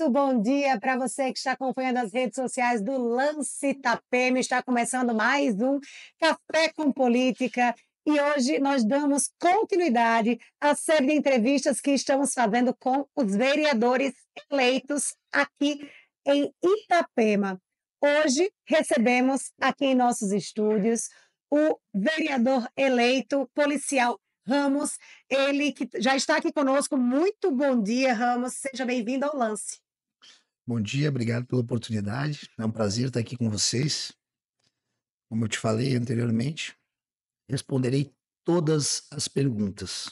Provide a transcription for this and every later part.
Muito bom dia para você que está acompanhando as redes sociais do Lance Itapema. Está começando mais um Café com Política. E hoje nós damos continuidade à série de entrevistas que estamos fazendo com os vereadores eleitos aqui em Itapema. Hoje recebemos aqui em nossos estúdios o vereador eleito policial Ramos, ele que já está aqui conosco. Muito bom dia, Ramos. Seja bem-vindo ao Lance. Bom dia, obrigado pela oportunidade. É um prazer estar aqui com vocês. Como eu te falei anteriormente, responderei todas as perguntas.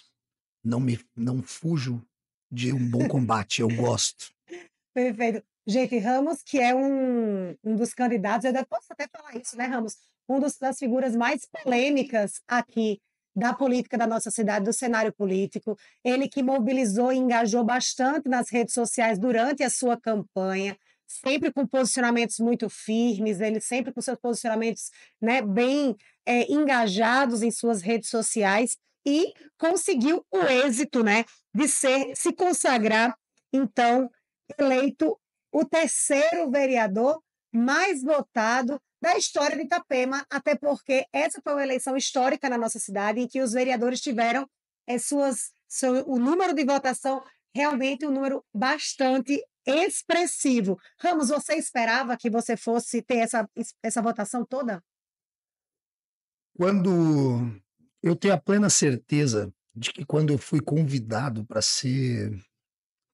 Não me não fujo de um bom combate, eu gosto. Perfeito. Gente, Ramos, que é um, um dos candidatos, eu posso até falar isso, né, Ramos? Um dos, das figuras mais polêmicas aqui da política da nossa cidade, do cenário político. Ele que mobilizou e engajou bastante nas redes sociais durante a sua campanha, sempre com posicionamentos muito firmes, ele sempre com seus posicionamentos né, bem é, engajados em suas redes sociais e conseguiu o êxito né, de ser, se consagrar, então, eleito o terceiro vereador mais votado da história de Itapema, até porque essa foi uma eleição histórica na nossa cidade, em que os vereadores tiveram é, suas, seu, o número de votação realmente um número bastante expressivo. Ramos, você esperava que você fosse ter essa, essa votação toda? Quando eu tenho a plena certeza de que quando eu fui convidado para ser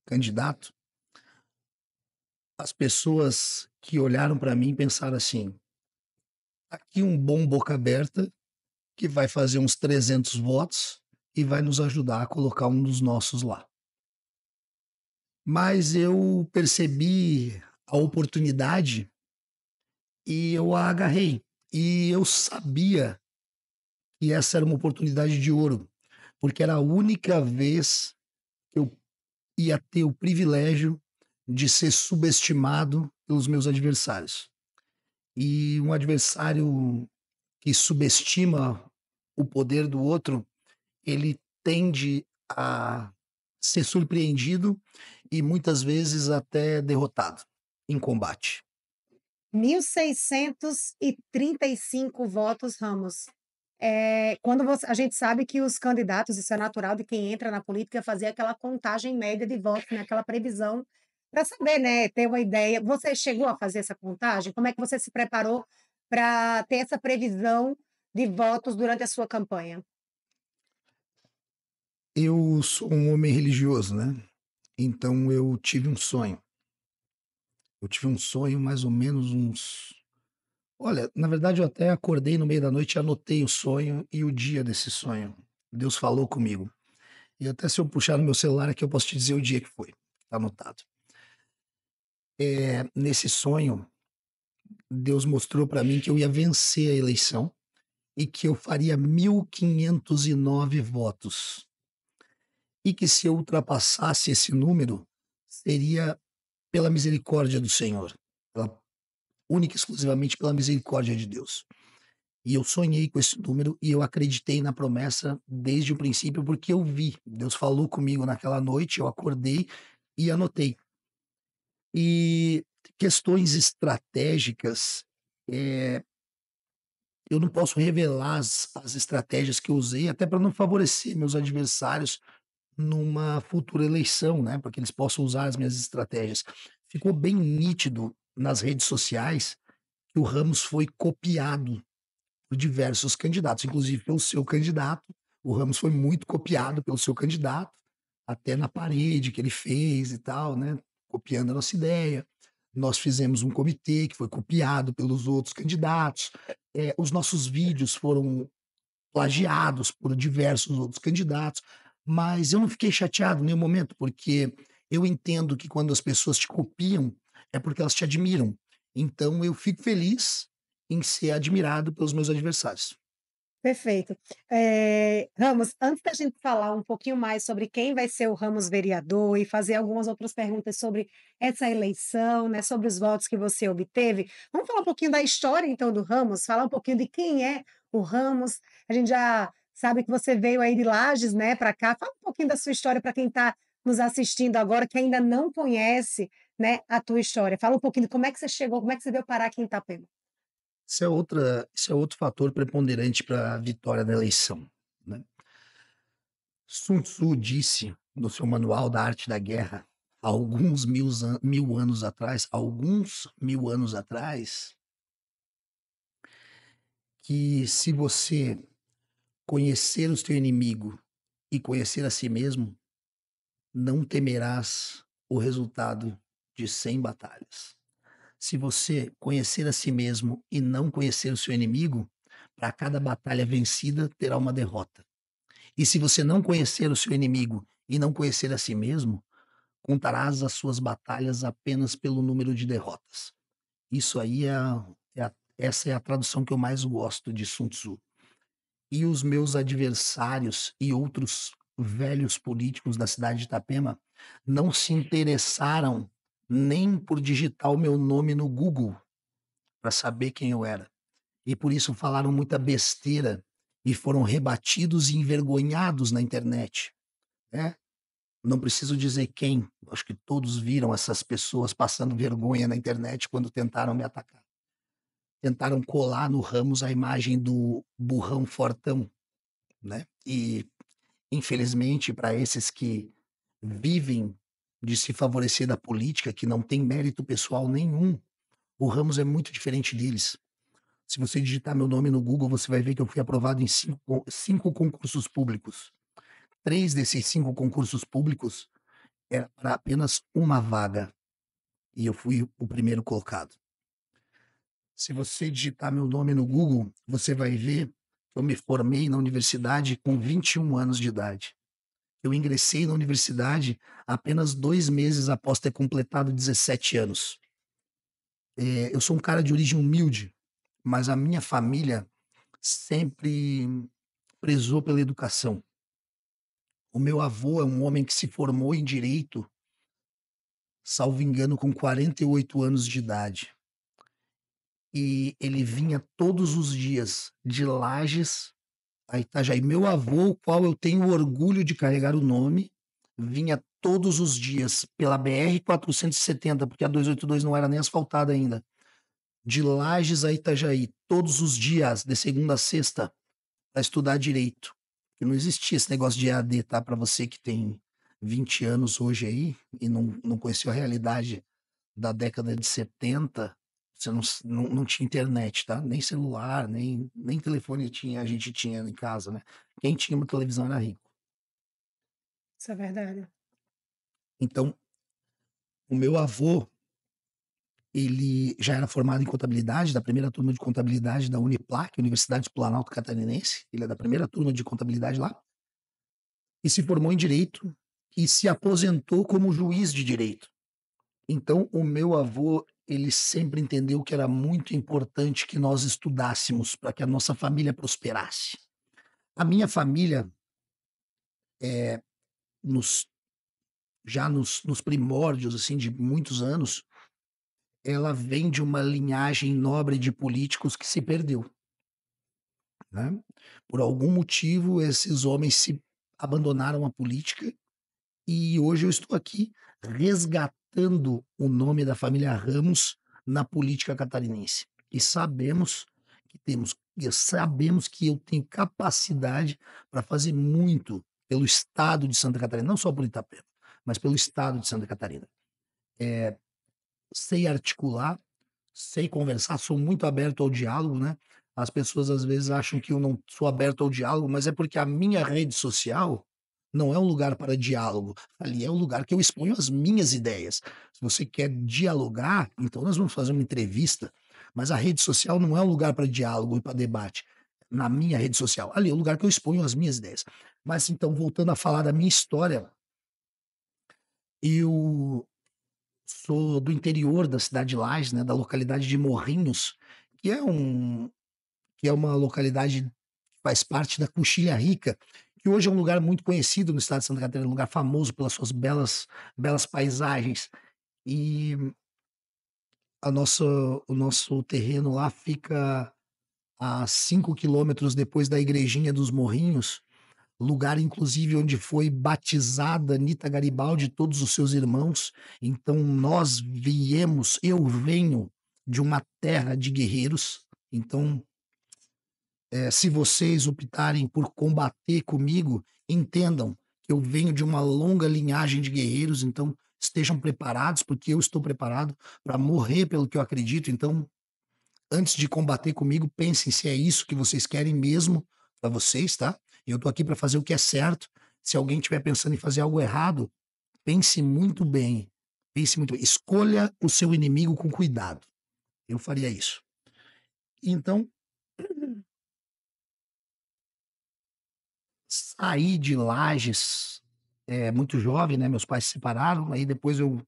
candidato, as pessoas que olharam para mim pensaram assim: aqui um bom boca aberta que vai fazer uns 300 votos e vai nos ajudar a colocar um dos nossos lá. Mas eu percebi a oportunidade e eu a agarrei. E eu sabia que essa era uma oportunidade de ouro, porque era a única vez que eu ia ter o privilégio de ser subestimado pelos meus adversários e um adversário que subestima o poder do outro, ele tende a ser surpreendido e muitas vezes até derrotado em combate. 1.635 votos, Ramos. É, quando você, a gente sabe que os candidatos, isso é natural de quem entra na política, fazer aquela contagem média de votos, né, aquela previsão para saber, né, ter uma ideia. Você chegou a fazer essa contagem? Como é que você se preparou para ter essa previsão de votos durante a sua campanha? Eu sou um homem religioso, né? Então eu tive um sonho. Eu tive um sonho mais ou menos uns. Olha, na verdade eu até acordei no meio da noite, e anotei o sonho e o dia desse sonho. Deus falou comigo. E até se eu puxar no meu celular aqui, eu posso te dizer o dia que foi. Tá anotado é, nesse sonho, Deus mostrou para mim que eu ia vencer a eleição e que eu faria 1.509 votos. E que se eu ultrapassasse esse número, seria pela misericórdia do Senhor, pela, única e exclusivamente pela misericórdia de Deus. E eu sonhei com esse número e eu acreditei na promessa desde o princípio, porque eu vi. Deus falou comigo naquela noite, eu acordei e anotei. E questões estratégicas, é, eu não posso revelar as, as estratégias que eu usei, até para não favorecer meus adversários numa futura eleição, né? Para que eles possam usar as minhas estratégias. Ficou bem nítido nas redes sociais que o Ramos foi copiado por diversos candidatos, inclusive pelo seu candidato. O Ramos foi muito copiado pelo seu candidato, até na parede que ele fez e tal, né? copiando a nossa ideia. Nós fizemos um comitê que foi copiado pelos outros candidatos. É, os nossos vídeos foram plagiados por diversos outros candidatos. Mas eu não fiquei chateado em nenhum momento, porque eu entendo que quando as pessoas te copiam, é porque elas te admiram. Então eu fico feliz em ser admirado pelos meus adversários. Perfeito. É, Ramos, antes da gente falar um pouquinho mais sobre quem vai ser o Ramos vereador e fazer algumas outras perguntas sobre essa eleição, né, sobre os votos que você obteve, vamos falar um pouquinho da história então do Ramos, falar um pouquinho de quem é o Ramos. A gente já sabe que você veio aí de Lages, né, para cá. Fala um pouquinho da sua história para quem está nos assistindo agora que ainda não conhece, né, a tua história. Fala um pouquinho de como é que você chegou, como é que você veio parar aqui em Itapema. Isso é, outra, isso é outro fator preponderante para a vitória da eleição. Né? Sun Tzu disse no seu manual da arte da guerra, alguns mil, an mil anos atrás, alguns mil anos atrás, que se você conhecer o seu inimigo e conhecer a si mesmo, não temerás o resultado de 100 batalhas. Se você conhecer a si mesmo e não conhecer o seu inimigo, para cada batalha vencida terá uma derrota. E se você não conhecer o seu inimigo e não conhecer a si mesmo, contarás as suas batalhas apenas pelo número de derrotas. Isso aí é, é a, essa é a tradução que eu mais gosto de Sun Tzu. E os meus adversários e outros velhos políticos da cidade de Itapema não se interessaram nem por digitar o meu nome no Google para saber quem eu era. E por isso falaram muita besteira e foram rebatidos e envergonhados na internet. Né? Não preciso dizer quem, acho que todos viram essas pessoas passando vergonha na internet quando tentaram me atacar. Tentaram colar no Ramos a imagem do burrão fortão, né? E infelizmente para esses que vivem de se favorecer da política, que não tem mérito pessoal nenhum. O Ramos é muito diferente deles. Se você digitar meu nome no Google, você vai ver que eu fui aprovado em cinco, cinco concursos públicos. Três desses cinco concursos públicos era para apenas uma vaga. E eu fui o primeiro colocado. Se você digitar meu nome no Google, você vai ver que eu me formei na universidade com 21 anos de idade. Eu ingressei na universidade apenas dois meses após ter completado 17 anos. É, eu sou um cara de origem humilde, mas a minha família sempre prezou pela educação. O meu avô é um homem que se formou em direito, salvo engano, com 48 anos de idade. E ele vinha todos os dias de Lages a Itajaí. Meu avô, o qual eu tenho orgulho de carregar o nome, vinha todos os dias pela BR-470, porque a 282 não era nem asfaltada ainda, de Lages a Itajaí, todos os dias, de segunda a sexta, para estudar direito. Porque não existia esse negócio de AD, tá? Para você que tem 20 anos hoje aí e não, não conheceu a realidade da década de 70, você não, não, não, tinha internet, tá? Nem celular, nem, nem telefone tinha, a gente tinha em casa, né? Quem tinha uma televisão era rico. Isso é verdade. Então, o meu avô, ele já era formado em contabilidade, da primeira turma de contabilidade da Uniplac, Universidade Planalto Catarinense. Ele é da primeira turma de contabilidade lá. E se formou em direito e se aposentou como juiz de direito. Então, o meu avô, ele sempre entendeu que era muito importante que nós estudássemos para que a nossa família prosperasse. A minha família, é, nos, já nos, nos primórdios assim de muitos anos, ela vem de uma linhagem nobre de políticos que se perdeu. Né? Por algum motivo, esses homens se abandonaram a política e hoje eu estou aqui resgatando impactando o nome da família Ramos na política catarinense. E sabemos que temos, sabemos que eu tenho capacidade para fazer muito pelo estado de Santa Catarina, não só por Itapema, mas pelo estado de Santa Catarina. É, sei articular, sei conversar, sou muito aberto ao diálogo, né? As pessoas às vezes acham que eu não sou aberto ao diálogo, mas é porque a minha rede social não é um lugar para diálogo. Ali é um lugar que eu exponho as minhas ideias. Se você quer dialogar, então nós vamos fazer uma entrevista. Mas a rede social não é um lugar para diálogo e para debate. Na minha rede social, ali é o um lugar que eu exponho as minhas ideias. Mas então, voltando a falar da minha história, eu sou do interior da cidade de Lages, né, da localidade de Morrinhos, que é um que é uma localidade que faz parte da Coxilha Rica, que hoje é um lugar muito conhecido no estado de Santa Catarina, um lugar famoso pelas suas belas, belas paisagens. E a nossa, o nosso terreno lá fica a 5 quilômetros depois da Igrejinha dos Morrinhos, lugar inclusive onde foi batizada Nita Garibaldi e todos os seus irmãos. Então nós viemos, eu venho de uma terra de guerreiros. Então é, se vocês optarem por combater comigo, entendam que eu venho de uma longa linhagem de guerreiros, então estejam preparados, porque eu estou preparado para morrer pelo que eu acredito. Então, antes de combater comigo, pensem se é isso que vocês querem mesmo para vocês, tá? Eu estou aqui para fazer o que é certo. Se alguém estiver pensando em fazer algo errado, pense muito bem. Pense muito bem. Escolha o seu inimigo com cuidado. Eu faria isso. Então, saí de Lages é, muito jovem, né? Meus pais se separaram, aí depois eu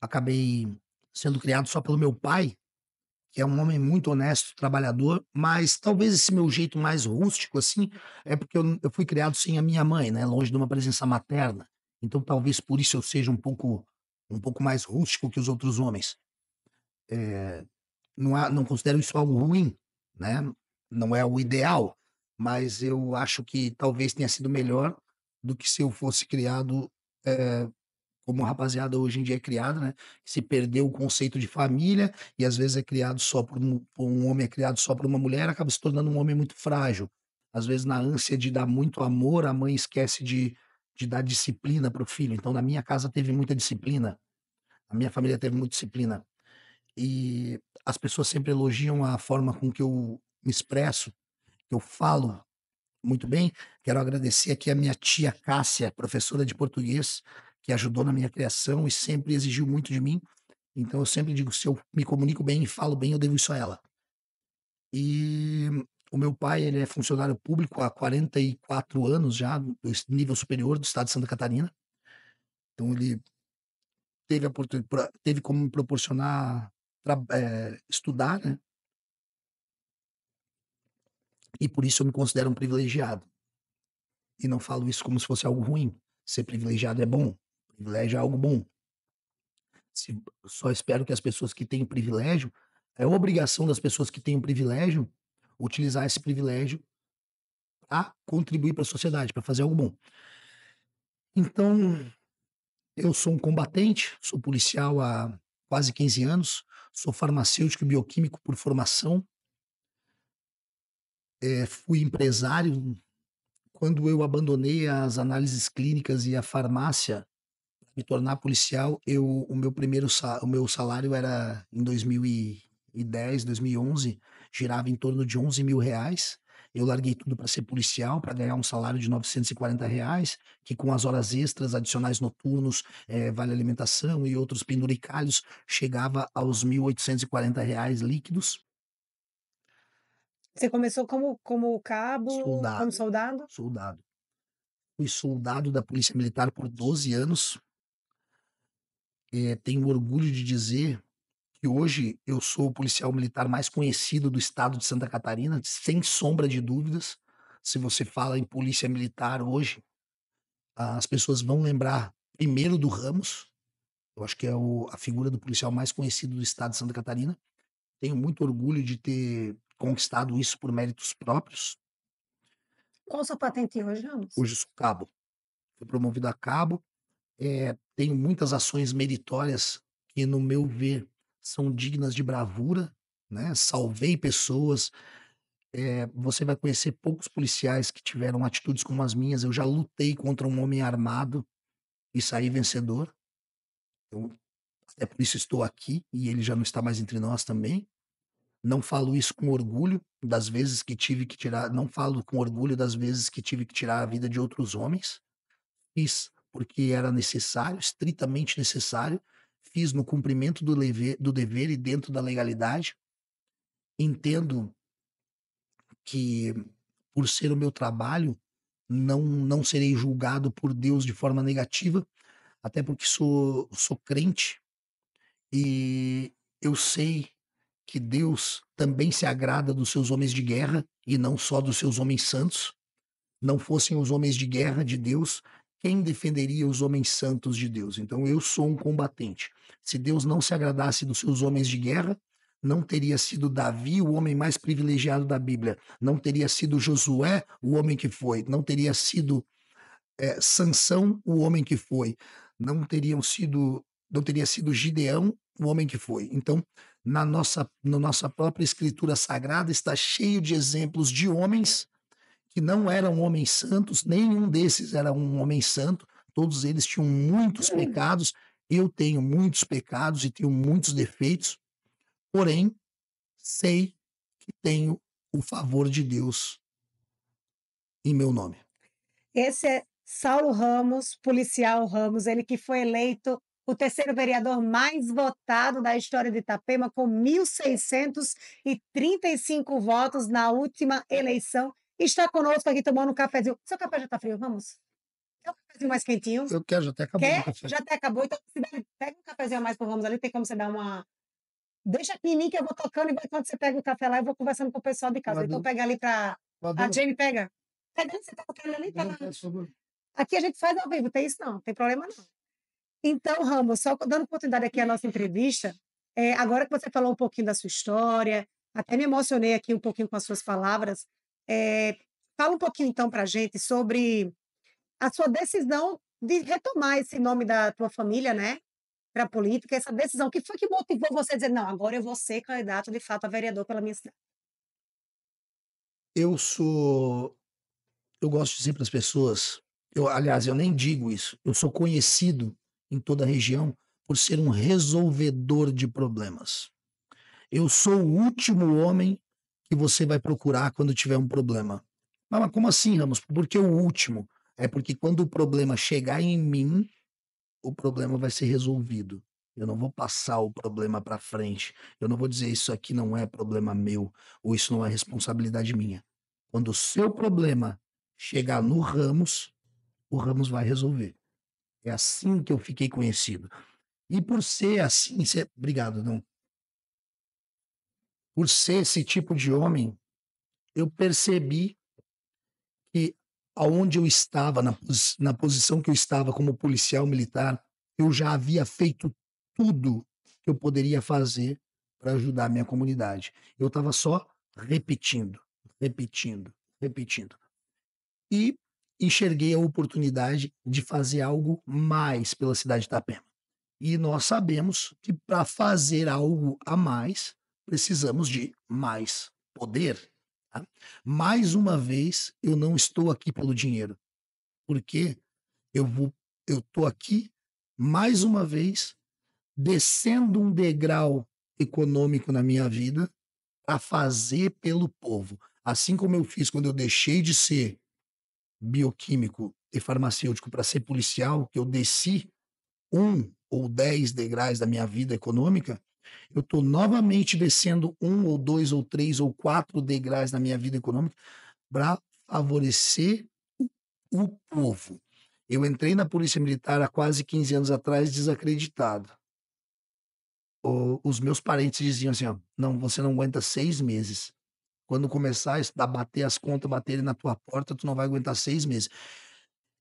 acabei sendo criado só pelo meu pai, que é um homem muito honesto, trabalhador, mas talvez esse meu jeito mais rústico, assim, é porque eu, eu fui criado sem a minha mãe, né? Longe de uma presença materna. Então talvez por isso eu seja um pouco um pouco mais rústico que os outros homens. É, não, há, não considero isso algo ruim, né? Não é o ideal, mas eu acho que talvez tenha sido melhor do que se eu fosse criado é, como a rapaziada hoje em dia é criada, né? Se perdeu o conceito de família e às vezes é criado só por um, por um homem, é criado só por uma mulher, acaba se tornando um homem muito frágil. Às vezes, na ânsia de dar muito amor, a mãe esquece de, de dar disciplina para o filho. Então, na minha casa teve muita disciplina. A minha família teve muita disciplina. E as pessoas sempre elogiam a forma com que eu me expresso que eu falo muito bem. Quero agradecer aqui a minha tia Cássia, professora de português, que ajudou na minha criação e sempre exigiu muito de mim. Então eu sempre digo, se eu me comunico bem e falo bem, eu devo isso a ela. E o meu pai, ele é funcionário público há 44 anos já, do nível superior do estado de Santa Catarina. Então ele teve, a, teve como me proporcionar é, estudar, né? E por isso eu me considero um privilegiado. E não falo isso como se fosse algo ruim. Ser privilegiado é bom. Privilégio é algo bom. Se, só espero que as pessoas que têm privilégio, é obrigação das pessoas que têm privilégio utilizar esse privilégio para contribuir para a sociedade, para fazer algo bom. Então, eu sou um combatente, sou policial há quase 15 anos, sou farmacêutico e bioquímico por formação, é, fui empresário, quando eu abandonei as análises clínicas e a farmácia, para me tornar policial, eu, o meu primeiro o meu salário era em 2010, 2011, girava em torno de 11 mil reais. Eu larguei tudo para ser policial, para ganhar um salário de 940 reais, que com as horas extras, adicionais noturnos, é, vale alimentação e outros penduricalhos, chegava aos 1.840 reais líquidos. Você começou como, como cabo, soldado, como soldado? Soldado. Fui soldado da Polícia Militar por 12 anos. É, tenho orgulho de dizer que hoje eu sou o policial militar mais conhecido do estado de Santa Catarina, sem sombra de dúvidas. Se você fala em polícia militar hoje, as pessoas vão lembrar primeiro do Ramos, eu acho que é o, a figura do policial mais conhecido do estado de Santa Catarina. Tenho muito orgulho de ter conquistado isso por méritos próprios. Qual sua patente hoje, Ramos? Hoje sou cabo. Fui promovido a cabo. É, tenho muitas ações meritórias que, no meu ver, são dignas de bravura. Né? Salvei pessoas. É, você vai conhecer poucos policiais que tiveram atitudes como as minhas. Eu já lutei contra um homem armado e saí vencedor. Eu, então, até por isso estou aqui e ele já não está mais entre nós também. Não falo isso com orgulho das vezes que tive que tirar, não falo com orgulho das vezes que tive que tirar a vida de outros homens. Fiz porque era necessário, estritamente necessário. Fiz no cumprimento do, leve, do dever e dentro da legalidade. Entendo que, por ser o meu trabalho, não, não serei julgado por Deus de forma negativa, até porque sou, sou crente e eu sei que Deus também se agrada dos seus homens de guerra e não só dos seus homens santos. Não fossem os homens de guerra de Deus, quem defenderia os homens santos de Deus? Então eu sou um combatente. Se Deus não se agradasse dos seus homens de guerra, não teria sido Davi o homem mais privilegiado da Bíblia, não teria sido Josué o homem que foi, não teria sido é, Sansão o homem que foi, não teriam sido, não teria sido Gideão o homem que foi. Então na nossa, na nossa própria escritura sagrada está cheio de exemplos de homens que não eram homens santos, nenhum desses era um homem santo, todos eles tinham muitos hum. pecados, eu tenho muitos pecados e tenho muitos defeitos, porém, sei que tenho o favor de Deus em meu nome. Esse é Saulo Ramos, policial Ramos, ele que foi eleito o terceiro vereador mais votado da história de Itapema, com 1.635 votos na última eleição. Está conosco aqui tomando um cafezinho. Seu café já está frio, vamos? Quer um cafezinho mais quentinho? Eu quero, já até acabou. Quer? Já até acabou. Então, pega um cafezinho a mais pro Ramos ali, tem como você dar uma. Deixa aqui em mim que eu vou tocando e quando você pega o café lá, eu vou conversando com o pessoal de casa. Então, pega ali para A ah, Jane pega. Pega você tá tocando ali? Tá... tá aqui a gente faz ao vivo, tem isso não, não tem problema não. Então, Ramos, só dando continuidade aqui à nossa entrevista, é, agora que você falou um pouquinho da sua história, até me emocionei aqui um pouquinho com as suas palavras, é, fala um pouquinho então para gente sobre a sua decisão de retomar esse nome da tua família, né, para a política, essa decisão, que foi que motivou você a dizer, não, agora eu vou ser candidato de fato a vereador pela minha cidade? Eu sou. Eu gosto de dizer para as pessoas, eu, aliás, eu nem digo isso, eu sou conhecido em toda a região por ser um resolvedor de problemas. Eu sou o último homem que você vai procurar quando tiver um problema. Ah, mas, como assim, Ramos? Por que o último? É porque quando o problema chegar em mim, o problema vai ser resolvido. Eu não vou passar o problema para frente. Eu não vou dizer isso aqui não é problema meu ou isso não é responsabilidade minha. Quando o seu problema chegar no Ramos, o Ramos vai resolver. É assim que eu fiquei conhecido. E por ser assim, ser... É, obrigado, não. Por ser esse tipo de homem, eu percebi que aonde eu estava, na, pos... na posição que eu estava como policial militar, eu já havia feito tudo que eu poderia fazer para ajudar a minha comunidade. Eu estava só repetindo, repetindo, repetindo. E enxerguei a oportunidade de fazer algo mais pela cidade de Itapema. E nós sabemos que para fazer algo a mais, precisamos de mais poder. Tá? Mais uma vez, eu não estou aqui pelo dinheiro, porque eu vou, eu estou aqui mais uma vez descendo um degrau econômico na minha vida para fazer pelo povo. Assim como eu fiz quando eu deixei de ser bioquímico e farmacêutico para ser policial, que eu desci um ou dez degraus da minha vida econômica, eu estou novamente descendo um ou dois ou três ou quatro degraus da minha vida econômica para favorecer o, o povo. Eu entrei na Polícia Militar há quase 15 anos atrás desacreditado. O, os meus parentes diziam assim: ó, não, você não aguenta seis meses. Quando começar a bater as contas, baterem na tua porta, tu não vai aguentar seis meses.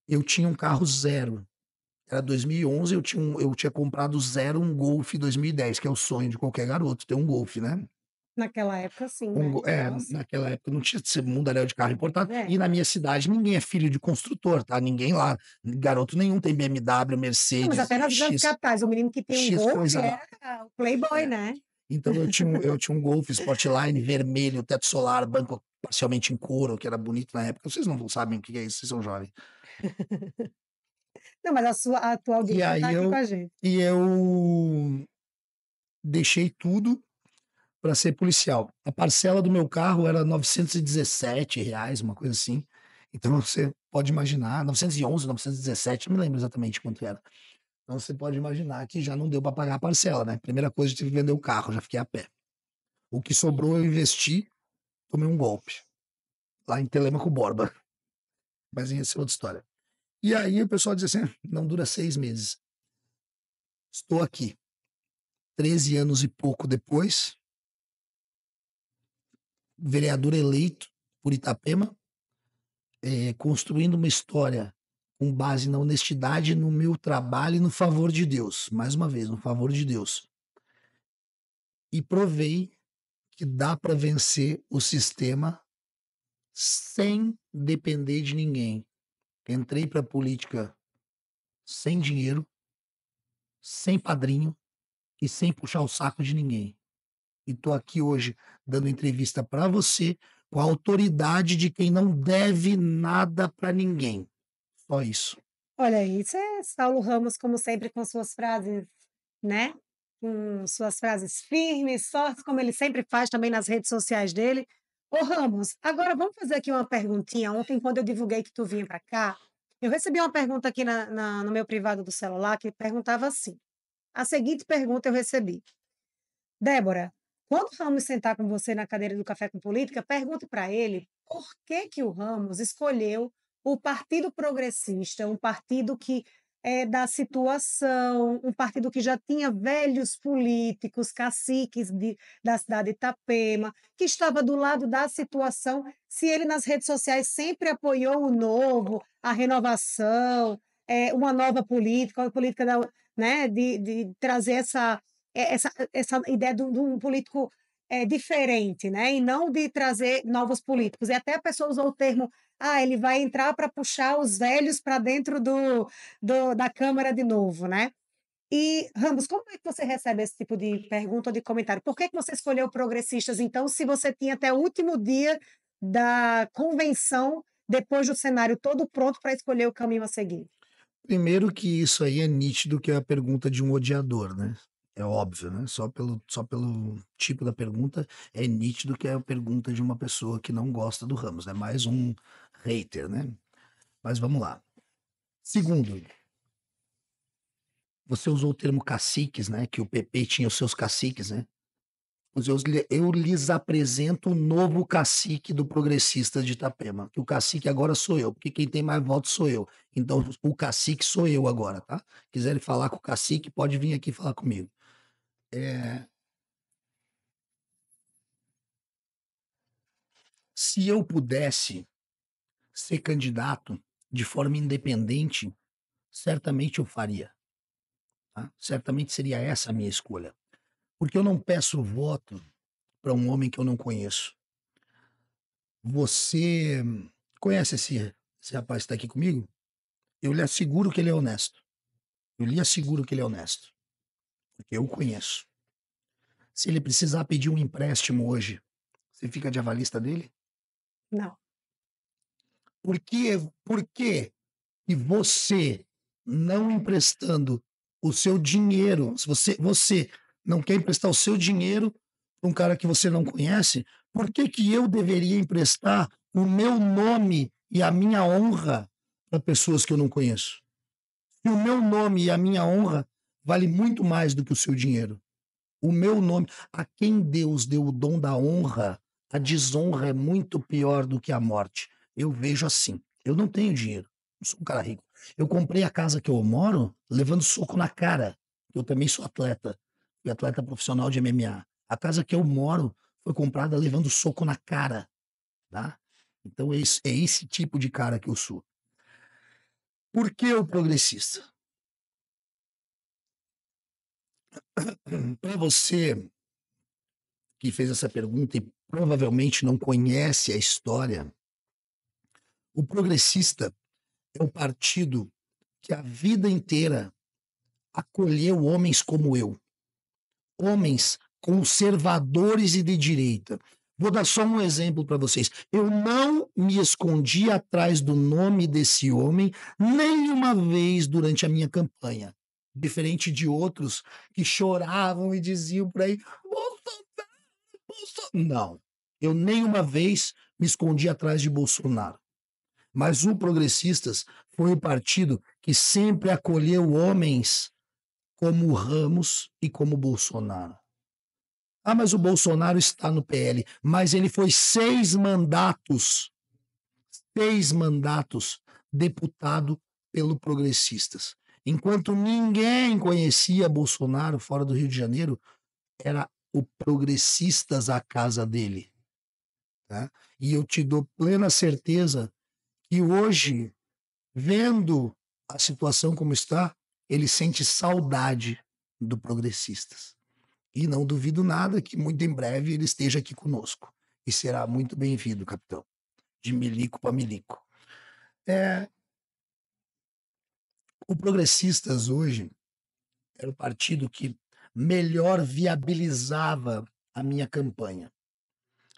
Eu tinha um carro zero. Era 2011, eu tinha, um, eu tinha comprado zero um Golf 2010, que é o sonho de qualquer garoto, ter um Golf, né? Naquela época, sim. Um, né? É, Nossa. naquela época não tinha mundo mundaréu de carro importado. É. E na minha cidade, ninguém é filho de construtor, tá? Ninguém lá, garoto nenhum tem BMW, Mercedes. Não, mas até nas grandes capitais, o menino que tem um Golf era o playboy, é. né? Então eu tinha, eu tinha um Golf Sportline vermelho, teto solar, banco parcialmente em couro, que era bonito na época. Vocês não sabem o que é isso, vocês são jovens. Não, mas a sua a atual guia tá aqui eu, com a gente. E eu deixei tudo para ser policial. A parcela do meu carro era 917 reais, uma coisa assim. Então você pode imaginar, 911, 917, não me lembro exatamente quanto era. Então você pode imaginar que já não deu para pagar a parcela, né? Primeira coisa, eu tive que vender o carro, já fiquei a pé. O que sobrou eu investi, tomei um golpe. Lá em Telemaco Borba. Mas essa é outra história. E aí o pessoal diz assim: ah, não dura seis meses. Estou aqui. Treze anos e pouco depois, vereador eleito por Itapema, é, construindo uma história com base na honestidade, no meu trabalho e no favor de Deus. Mais uma vez, no favor de Deus. E provei que dá para vencer o sistema sem depender de ninguém. Entrei para a política sem dinheiro, sem padrinho e sem puxar o saco de ninguém. E estou aqui hoje dando entrevista para você com a autoridade de quem não deve nada para ninguém. Só isso. Olha aí, isso é Saulo Ramos, como sempre, com suas frases, né? Com suas frases firmes, fortes, como ele sempre faz também nas redes sociais dele. Ô Ramos, agora vamos fazer aqui uma perguntinha. Ontem, quando eu divulguei que tu vinha para cá, eu recebi uma pergunta aqui na, na, no meu privado do celular que perguntava assim. A seguinte pergunta eu recebi. Débora, quando o Ramos sentar com você na cadeira do Café com Política, pergunte para ele por que, que o Ramos escolheu o Partido Progressista, um partido que é da situação, um partido que já tinha velhos políticos, caciques de, da cidade de Itapema, que estava do lado da situação, se ele nas redes sociais sempre apoiou o novo, a renovação, é, uma nova política, uma política da, né, de, de trazer essa, eh, essa, essa ideia de um político é, diferente, né? E não de trazer novos políticos. E até a pessoa usou o termo, ah, ele vai entrar para puxar os velhos para dentro do, do, da Câmara de novo, né? E, Ramos, como é que você recebe esse tipo de pergunta ou de comentário? Por que, que você escolheu progressistas, então, se você tinha até o último dia da convenção, depois do cenário todo pronto para escolher o caminho a seguir? Primeiro que isso aí é nítido que é a pergunta de um odiador, né? É óbvio, né? Só pelo, só pelo tipo da pergunta, é nítido que é a pergunta de uma pessoa que não gosta do Ramos, né? Mais um hater, né? Mas vamos lá. Segundo, você usou o termo caciques, né? Que o PP tinha os seus caciques, né? Eu, eu lhes apresento o novo cacique do progressista de Itapema. Que o cacique agora sou eu, porque quem tem mais votos sou eu. Então, o cacique sou eu agora, tá? Quiserem falar com o cacique, pode vir aqui falar comigo. É... Se eu pudesse ser candidato de forma independente, certamente eu faria. Tá? Certamente seria essa a minha escolha. Porque eu não peço voto para um homem que eu não conheço. Você conhece esse, esse rapaz que está aqui comigo? Eu lhe asseguro que ele é honesto. Eu lhe asseguro que ele é honesto. Porque eu o conheço. Se ele precisar pedir um empréstimo hoje, você fica de avalista dele? Não. Por que, por que e você não emprestando o seu dinheiro, se você, você não quer emprestar o seu dinheiro para um cara que você não conhece, por que, que eu deveria emprestar o meu nome e a minha honra para pessoas que eu não conheço? E o meu nome e a minha honra vale muito mais do que o seu dinheiro. O meu nome, a quem Deus deu o dom da honra, a desonra é muito pior do que a morte. Eu vejo assim. Eu não tenho dinheiro, não sou um cara rico. Eu comprei a casa que eu moro levando soco na cara. Eu também sou atleta fui atleta profissional de MMA. A casa que eu moro foi comprada levando soco na cara, tá? Então é é esse tipo de cara que eu sou. Por que o progressista? Para você que fez essa pergunta e provavelmente não conhece a história, o progressista é um partido que a vida inteira acolheu homens como eu homens conservadores e de direita. Vou dar só um exemplo para vocês. Eu não me escondi atrás do nome desse homem nenhuma vez durante a minha campanha. Diferente de outros que choravam e diziam por aí: Bolsonaro, Bolsonaro. Não. Eu nenhuma vez me escondi atrás de Bolsonaro. Mas o Progressistas foi o partido que sempre acolheu homens como Ramos e como Bolsonaro. Ah, mas o Bolsonaro está no PL. Mas ele foi seis mandatos, seis mandatos deputado pelo Progressistas. Enquanto ninguém conhecia Bolsonaro fora do Rio de Janeiro, era o Progressistas a casa dele. Tá? E eu te dou plena certeza que hoje, vendo a situação como está, ele sente saudade do Progressistas. E não duvido nada que muito em breve ele esteja aqui conosco. E será muito bem-vindo, capitão. De milico para milico. É... O Progressistas hoje era o partido que melhor viabilizava a minha campanha.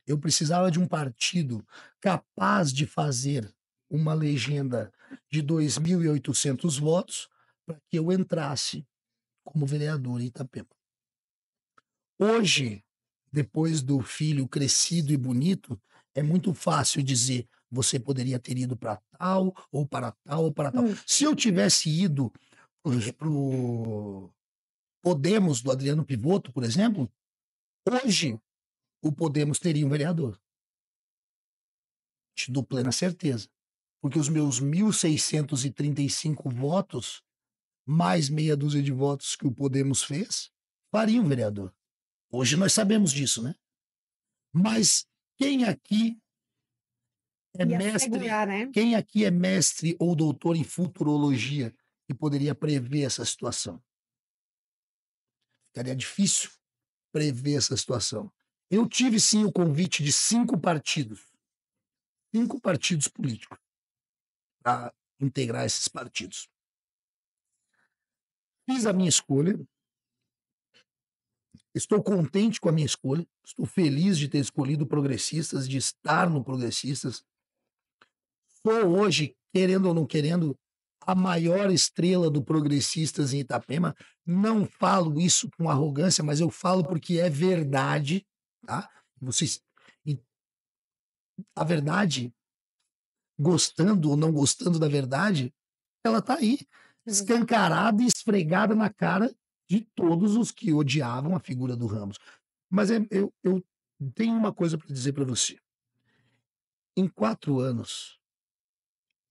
Eu precisava de um partido capaz de fazer uma legenda de 2.800 votos para que eu entrasse como vereador em Itapema. Hoje, depois do filho crescido e bonito, é muito fácil dizer você poderia ter ido para tal, ou para tal, ou para tal. Hum. Se eu tivesse ido para o Podemos do Adriano Pivoto, por exemplo, hoje o Podemos teria um vereador. Te dou plena certeza. Porque os meus 1.635 votos mais meia dúzia de votos que o Podemos fez, faria um vereador. Hoje nós sabemos disso, né? Mas quem aqui é Ia mestre, segurar, né? quem aqui é mestre ou doutor em futurologia que poderia prever essa situação? Ficaria difícil prever essa situação. Eu tive sim o convite de cinco partidos, cinco partidos políticos para integrar esses partidos. Fiz a minha escolha. Estou contente com a minha escolha. Estou feliz de ter escolhido progressistas, de estar no progressistas. Sou hoje, querendo ou não querendo, a maior estrela do progressistas em Itapema. Não falo isso com arrogância, mas eu falo porque é verdade, tá? Vocês a verdade, gostando ou não gostando da verdade, ela tá aí escancarada e esfregada na cara de todos os que odiavam a figura do Ramos. Mas é, eu, eu tenho uma coisa para dizer para você. Em quatro anos,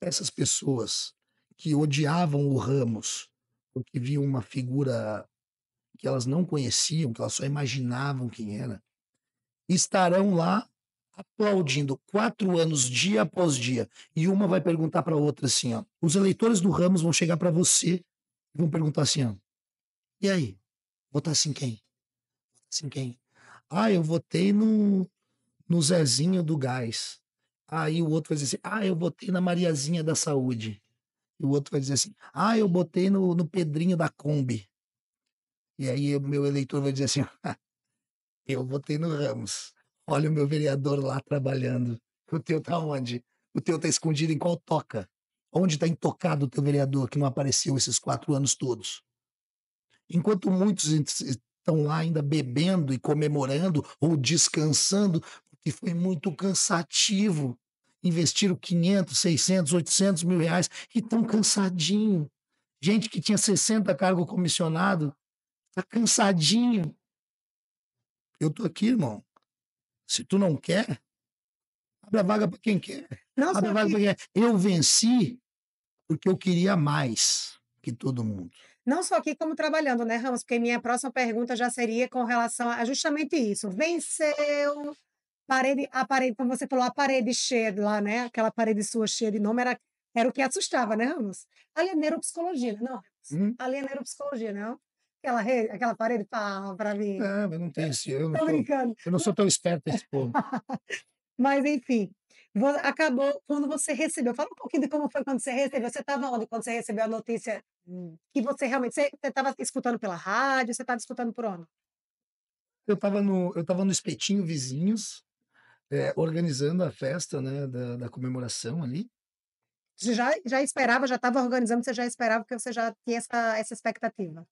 essas pessoas que odiavam o Ramos, porque viam uma figura que elas não conheciam, que elas só imaginavam quem era, estarão lá aplaudindo quatro anos, dia após dia, e uma vai perguntar para outra assim: ó, os eleitores do Ramos vão chegar para você e vão perguntar assim: ó, e aí? votar assim quem? assim quem? Ah, eu votei no, no Zezinho do Gás. Aí o outro vai dizer assim: ah, eu votei na Mariazinha da Saúde. E o outro vai dizer assim: ah, eu botei no, no Pedrinho da Kombi. E aí o meu eleitor vai dizer assim: eu votei no Ramos. Olha o meu vereador lá trabalhando. O teu tá onde? O teu tá escondido em qual toca? Onde tá intocado o teu vereador que não apareceu esses quatro anos todos? Enquanto muitos estão lá ainda bebendo e comemorando ou descansando, porque foi muito cansativo. Investiram 500, 600, 800 mil reais e tão cansadinho. Gente que tinha 60 cargo comissionado tá cansadinho. Eu tô aqui, irmão. Se tu não quer, abre a vaga para quem quer. Não, abre a vaga que... para quem quer. Eu venci porque eu queria mais que todo mundo. Não só aqui como trabalhando, né, Ramos? Porque minha próxima pergunta já seria com relação a justamente isso. Venceu parede, a parede, como você falou, a parede cheia lá, né? Aquela parede sua cheia de nome era, era o que assustava, né, Ramos? Ali é neuropsicologia, né? não? Hum? Ali é neuropsicologia, não? aquela, aquela parede para, para mim. Não, mas não tenho isso. Eu não tô brincando. Sou, eu não sou tão esperto nesse povo. mas, enfim, acabou quando você recebeu. Fala um pouquinho de como foi quando você recebeu. Você estava onde quando você recebeu a notícia hum, que você realmente. Você estava escutando pela rádio? Você estava escutando por onde? Eu estava no, eu no Espetinho Vizinhos, é, organizando a festa né, da, da comemoração ali. Você já, já esperava, já estava organizando, você já esperava, porque você já tinha essa, essa expectativa?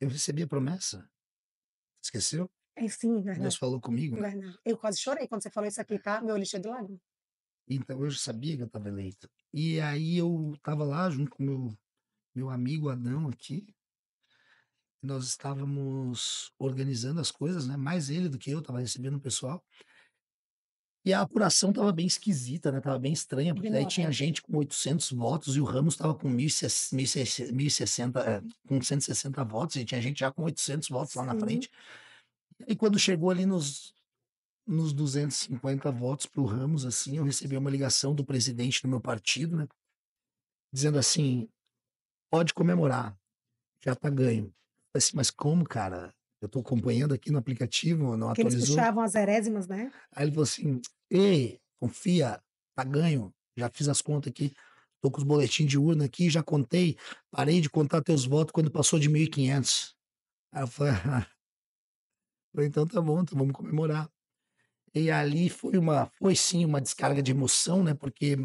Eu recebi a promessa. Esqueceu? É sim, é verdade. Deus falou comigo. É né? Verdade. Eu quase chorei quando você falou isso aqui, tá? Meu olho de lado. Então eu já sabia que eu estava eleito. E aí eu estava lá junto com meu meu amigo Adão aqui. Nós estávamos organizando as coisas, né? Mais ele do que eu estava recebendo o pessoal. E a apuração estava bem esquisita, né? Tava bem estranha, porque daí tinha gente com 800 votos e o Ramos estava com 1.060, é, eh, com 160 votos e tinha gente já com 800 votos lá na frente. E quando chegou ali nos, nos 250 votos para o Ramos, assim, eu recebi uma ligação do presidente do meu partido, né? Dizendo assim, pode comemorar, já tá ganho. Eu falei assim, mas como, cara? Eu estou acompanhando aqui no aplicativo, não que atualizou. Eles puxavam as herésimas, né? Aí ele falou assim: ei, confia, tá ganho, já fiz as contas aqui. Tô com os boletins de urna aqui, já contei. Parei de contar teus votos quando passou de 1.500. Aí eu falei, então tá bom, então vamos comemorar. E ali foi uma, foi sim uma descarga de emoção, né? Porque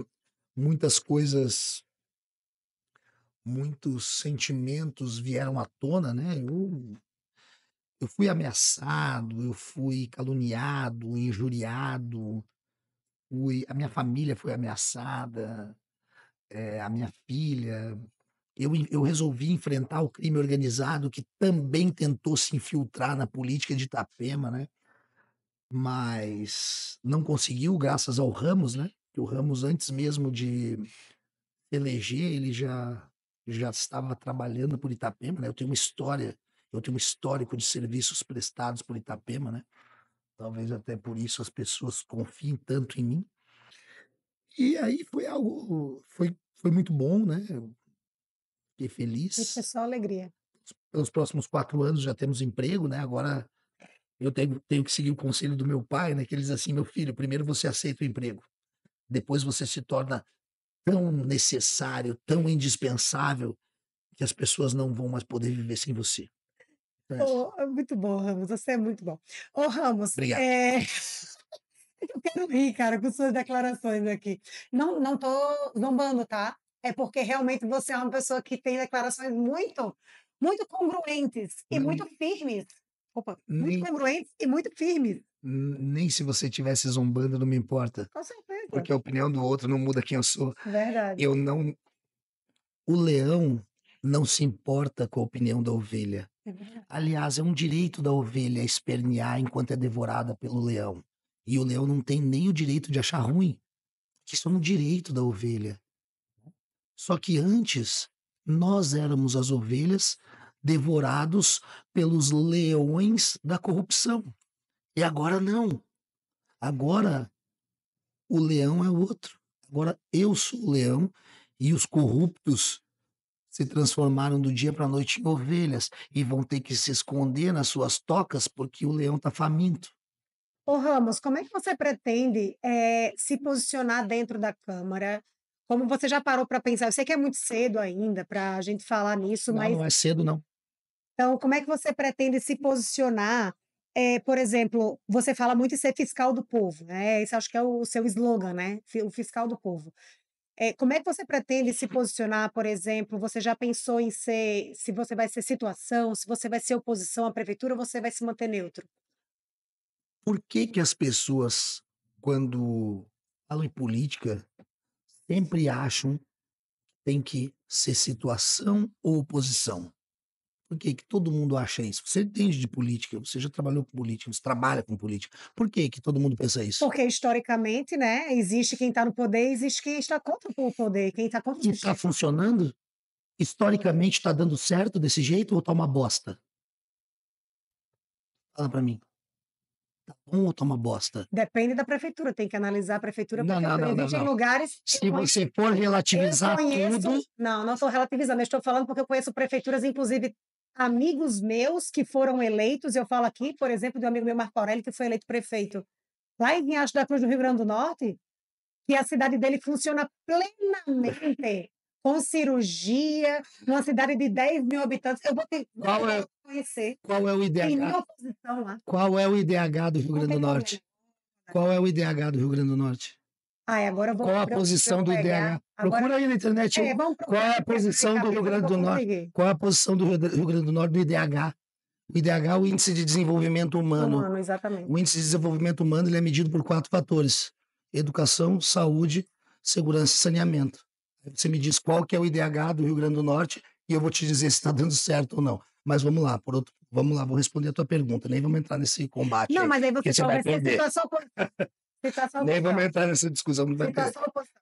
muitas coisas, muitos sentimentos vieram à tona, né? Eu eu fui ameaçado, eu fui caluniado, injuriado, fui, a minha família foi ameaçada, é, a minha filha. Eu, eu resolvi enfrentar o crime organizado que também tentou se infiltrar na política de Itapema, né? Mas não conseguiu, graças ao Ramos, né? Que o Ramos, antes mesmo de eleger, ele já, já estava trabalhando por Itapema, né? Eu tenho uma história eu tenho um histórico de serviços prestados por Itapema, né? Talvez até por isso as pessoas confiem tanto em mim. E aí foi algo, foi, foi muito bom, né? fiquei feliz. Isso é só alegria. Pelos próximos quatro anos já temos emprego, né? Agora eu tenho, tenho que seguir o conselho do meu pai, né? Que ele diz assim, meu filho, primeiro você aceita o emprego, depois você se torna tão necessário, tão indispensável que as pessoas não vão mais poder viver sem você. Oh, muito bom, Ramos. Você é muito bom. Ô, oh, Ramos, Obrigado. É... eu quero rir, cara, com suas declarações aqui. Não, não tô zombando, tá? É porque realmente você é uma pessoa que tem declarações muito, muito congruentes e não, muito firmes. Opa, nem, muito congruentes e muito firmes. Nem se você estivesse zombando, não me importa. Com certeza. Porque a opinião do outro não muda quem eu sou. Verdade. Eu não. O leão não se importa com a opinião da ovelha é Aliás, é um direito da ovelha espernear enquanto é devorada pelo leão. E o leão não tem nem o direito de achar ruim. Isso é um direito da ovelha. Só que antes, nós éramos as ovelhas devorados pelos leões da corrupção. E agora não. Agora o leão é outro. Agora eu sou o leão e os corruptos se transformaram do dia para a noite em ovelhas e vão ter que se esconder nas suas tocas porque o leão está faminto. Ô Ramos, como é que você pretende é, se posicionar dentro da Câmara? Como você já parou para pensar? Eu sei que é muito cedo ainda para a gente falar nisso, não, mas. Não é cedo, não. Então, como é que você pretende se posicionar? É, por exemplo, você fala muito em ser fiscal do povo, né? Esse acho que é o seu slogan, né? O fiscal do povo. É, como é que você pretende se posicionar, por exemplo? Você já pensou em ser, se você vai ser situação, se você vai ser oposição à prefeitura, ou você vai se manter neutro? Por que que as pessoas, quando falam em política, sempre acham que tem que ser situação ou oposição? Por que, que todo mundo acha isso? Você entende de política, você já trabalhou com política, você trabalha com política. Por que, que todo mundo pensa isso? Porque historicamente, né, existe quem está no poder, existe quem está contra o poder, quem está contra o Está funcionando? Historicamente está dando certo desse jeito ou está uma bosta? Fala para mim. Tá bom ou tá uma bosta? Depende da prefeitura, tem que analisar a prefeitura, não, não, não, não, não. lugares. Se você for relativizar conheço, tudo. Não, não estou relativizando, eu estou falando porque eu conheço prefeituras, inclusive amigos meus que foram eleitos, eu falo aqui, por exemplo, de um amigo meu, Marco Aurélio, que foi eleito prefeito lá em Riacho da Cruz, no Rio Grande do Norte, que a cidade dele funciona plenamente com cirurgia, numa cidade de 10 mil habitantes. Eu vou ter que é, conhecer. Qual é o IDH? Qual é o IDH é do Rio Grande do Norte? Qual é o IDH do Rio Grande do Norte? Ah, agora vou Qual a posição do IDH? Agora... Procura aí na internet é, é qual é a posição do Rio Grande do Norte. Qual é a posição do Rio Grande do Norte do IDH? O IDH é o índice de desenvolvimento humano. humano exatamente. O índice de desenvolvimento humano ele é medido por quatro fatores: educação, saúde, segurança e saneamento. Você me diz qual que é o IDH do Rio Grande do Norte e eu vou te dizer se está dando certo ou não. Mas vamos lá, por outro, vamos lá, vou responder a tua pergunta, nem vamos entrar nesse combate. Não, aí, mas aí você, você vai perder. Situação... Nem vamos entrar nessa discussão. Situação oposição.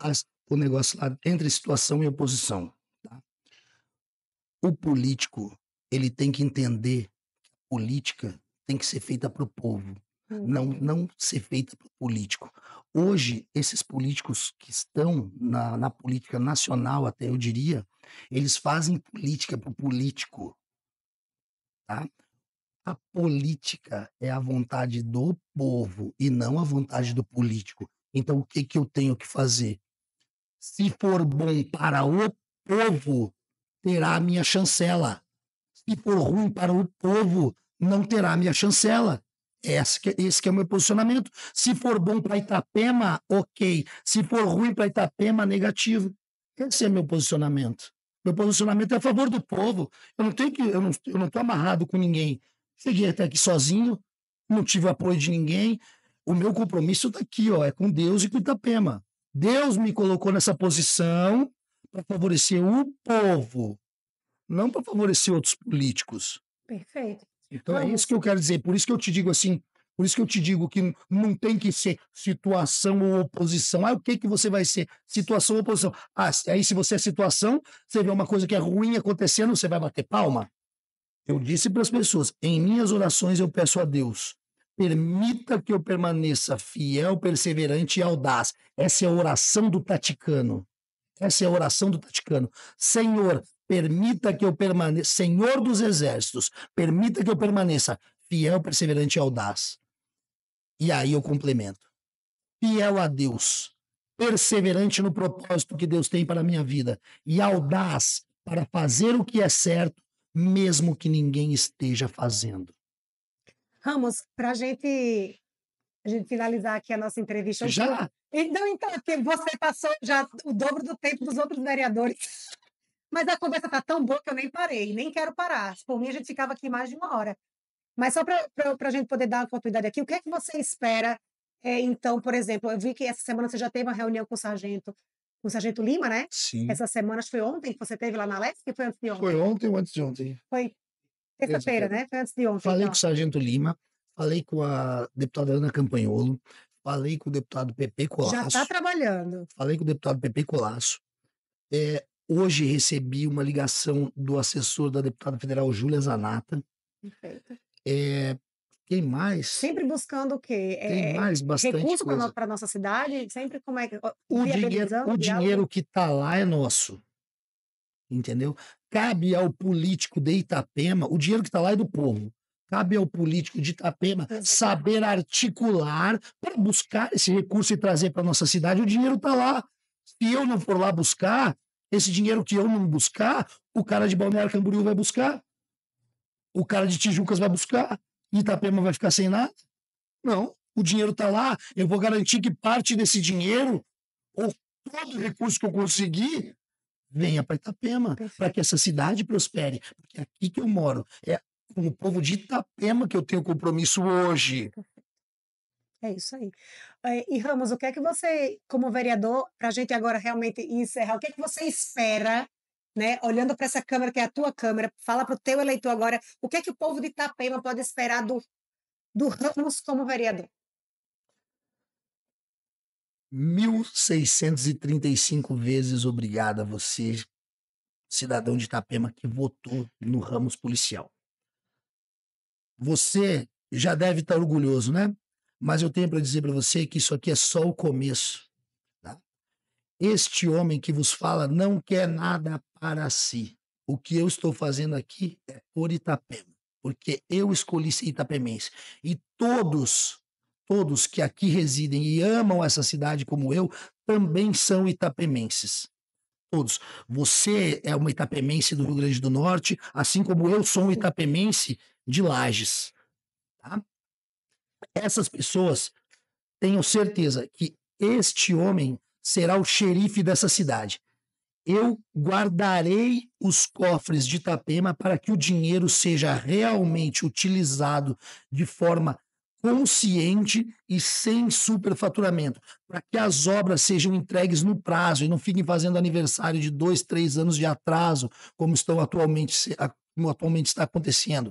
As, o negócio lá entre situação e oposição. Tá? O político ele tem que entender que a política tem que ser feita para o povo, hum. não, não ser feita para o político. Hoje, esses políticos que estão na, na política nacional, até eu diria, eles fazem política para o político. Tá? A política é a vontade do povo e não a vontade do político. Então, o que, que eu tenho que fazer? Se for bom para o povo, terá a minha chancela. Se for ruim para o povo, não terá a minha chancela. Esse que, esse que é o meu posicionamento. Se for bom para Itapema, ok. Se for ruim para Itapema, negativo. Esse é meu posicionamento. Meu posicionamento é a favor do povo. Eu não tenho que, eu não, eu não amarrado com ninguém. Cheguei até aqui sozinho, não tive apoio de ninguém. O meu compromisso está aqui, ó, é com Deus e com Itapema. Deus me colocou nessa posição para favorecer o povo, não para favorecer outros políticos. Perfeito. Então é Vamos. é isso que eu quero dizer. Por isso que eu te digo assim, por isso que eu te digo que não tem que ser situação ou oposição. Ah, o que que você vai ser? Situação ou oposição? Ah, aí se você é situação, você vê uma coisa que é ruim acontecendo, você vai bater palma? Eu disse para as pessoas: em minhas orações eu peço a Deus, permita que eu permaneça fiel, perseverante e audaz. Essa é a oração do Taticano. Essa é a oração do Taticano. Senhor, permita que eu permaneça, Senhor dos Exércitos, permita que eu permaneça fiel, perseverante e audaz. E aí eu complemento. Fiel a Deus, perseverante no propósito que Deus tem para a minha vida e audaz para fazer o que é certo mesmo que ninguém esteja fazendo. Ramos, para a gente, a gente finalizar aqui a nossa entrevista. Já? Então, então, você passou já o dobro do tempo dos outros vereadores. Mas a conversa está tão boa que eu nem parei, nem quero parar. Tipo, por mim, a gente ficava aqui mais de uma hora. Mas só para a gente poder dar uma oportunidade aqui, o que é que você espera? É, então, por exemplo, eu vi que essa semana você já teve uma reunião com o sargento com o Sargento Lima, né? Sim. Essa semana, acho que foi ontem que você teve lá na Leste, que foi antes de ontem? Foi ontem ou antes de ontem? Foi terça-feira, né? Foi antes de ontem. Falei então. com o Sargento Lima, falei com a deputada Ana Campanholo, falei com o deputado Pepe tá Colasso. Já está trabalhando. Falei com o deputado Pepe Colasso. É, hoje recebi uma ligação do assessor da deputada federal Júlia Zanata. Perfeito. É, tem mais. Sempre buscando o quê? Tem é, é, mais, tipo, bastante recurso coisa. Recurso para nossa cidade? Sempre como é que... O dinheiro, o dinheiro que está lá é nosso. Entendeu? Cabe ao político de Itapema, o dinheiro que está lá é do povo. Cabe ao político de Itapema Exatamente. saber articular para buscar esse recurso e trazer para nossa cidade. O dinheiro está lá. Se eu não for lá buscar, esse dinheiro que eu não buscar, o cara de Balneário Camboriú vai buscar. O cara de Tijucas vai buscar Itapema vai ficar sem nada? Não. O dinheiro está lá, eu vou garantir que parte desse dinheiro, ou todo recurso que eu conseguir, venha para Itapema, para que essa cidade prospere. Porque é aqui que eu moro. É com o povo de Itapema que eu tenho compromisso hoje. É isso aí. É, e Ramos, o que é que você, como vereador, para a gente agora realmente encerrar, o que é que você espera né, olhando para essa câmera que é a tua câmera, fala para o teu eleitor agora o que é que o povo de Itapema pode esperar do, do Ramos como vereador. 1.635 vezes obrigado a você, cidadão de Itapema, que votou no Ramos Policial. Você já deve estar orgulhoso, né? Mas eu tenho para dizer para você que isso aqui é só o começo este homem que vos fala não quer nada para si. O que eu estou fazendo aqui é por Itapema, porque eu escolhi ser itapemense. E todos, todos que aqui residem e amam essa cidade como eu, também são itapemenses. Todos. Você é uma itapemense do Rio Grande do Norte, assim como eu sou um itapemense de Lages. Tá? Essas pessoas, tenham certeza que este homem será o xerife dessa cidade. Eu guardarei os cofres de Itapema para que o dinheiro seja realmente utilizado de forma consciente e sem superfaturamento, para que as obras sejam entregues no prazo e não fiquem fazendo aniversário de dois, três anos de atraso, como estão atualmente, como atualmente está acontecendo.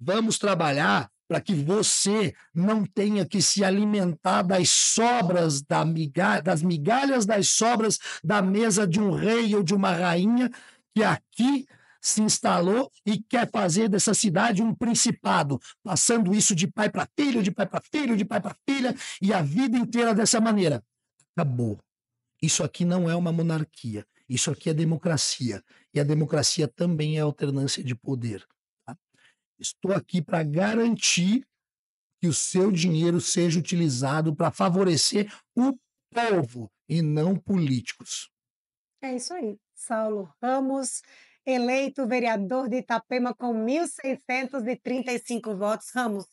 Vamos trabalhar para que você não tenha que se alimentar das sobras, da das migalhas das sobras da mesa de um rei ou de uma rainha que aqui se instalou e quer fazer dessa cidade um principado, passando isso de pai para filho, de pai para filho, de pai para filha, e a vida inteira dessa maneira. Acabou. Isso aqui não é uma monarquia. Isso aqui é democracia. E a democracia também é alternância de poder. Estou aqui para garantir que o seu dinheiro seja utilizado para favorecer o povo e não políticos. É isso aí. Saulo Ramos, eleito vereador de Itapema com 1.635 votos. Ramos,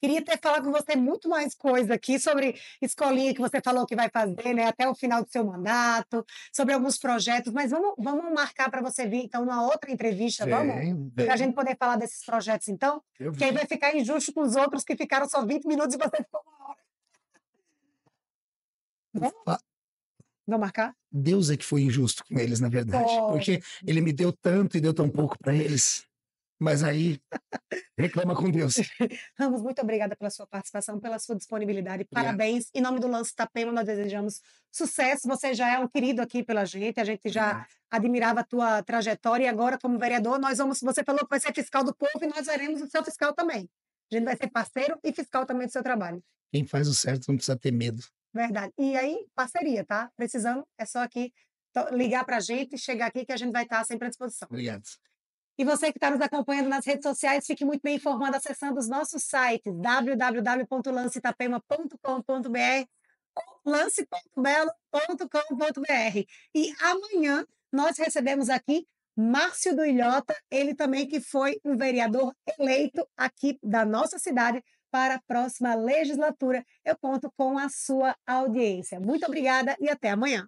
Queria ter falado com você muito mais coisa aqui sobre escolinha que você falou que vai fazer né, até o final do seu mandato, sobre alguns projetos, mas vamos, vamos marcar para você vir, então, numa outra entrevista, vamos? Para a gente poder falar desses projetos, então? Eu... aí vai ficar injusto com os outros que ficaram só 20 minutos e você ficou uma hora. Vamos? marcar? Deus é que foi injusto com eles, na verdade. Oh. Porque ele me deu tanto e deu tão pouco para eles. Mas aí, reclama com Deus. Ramos, muito obrigada pela sua participação, pela sua disponibilidade. Parabéns. Obrigado. Em nome do Lance Tapema, nós desejamos sucesso. Você já é um querido aqui pela gente. A gente já admirava a tua trajetória. E agora, como vereador, nós vamos. Você falou que vai ser fiscal do povo e nós veremos o seu fiscal também. A gente vai ser parceiro e fiscal também do seu trabalho. Quem faz o certo não precisa ter medo. Verdade. E aí, parceria, tá? Precisando, é só aqui ligar para a gente, chegar aqui que a gente vai estar sempre à disposição. Obrigado. E você que está nos acompanhando nas redes sociais, fique muito bem informado acessando os nossos sites www.lanceitapema.com.br lance.belo.com.br e amanhã nós recebemos aqui Márcio do Ilhota, ele também que foi um vereador eleito aqui da nossa cidade para a próxima legislatura. Eu conto com a sua audiência. Muito obrigada e até amanhã.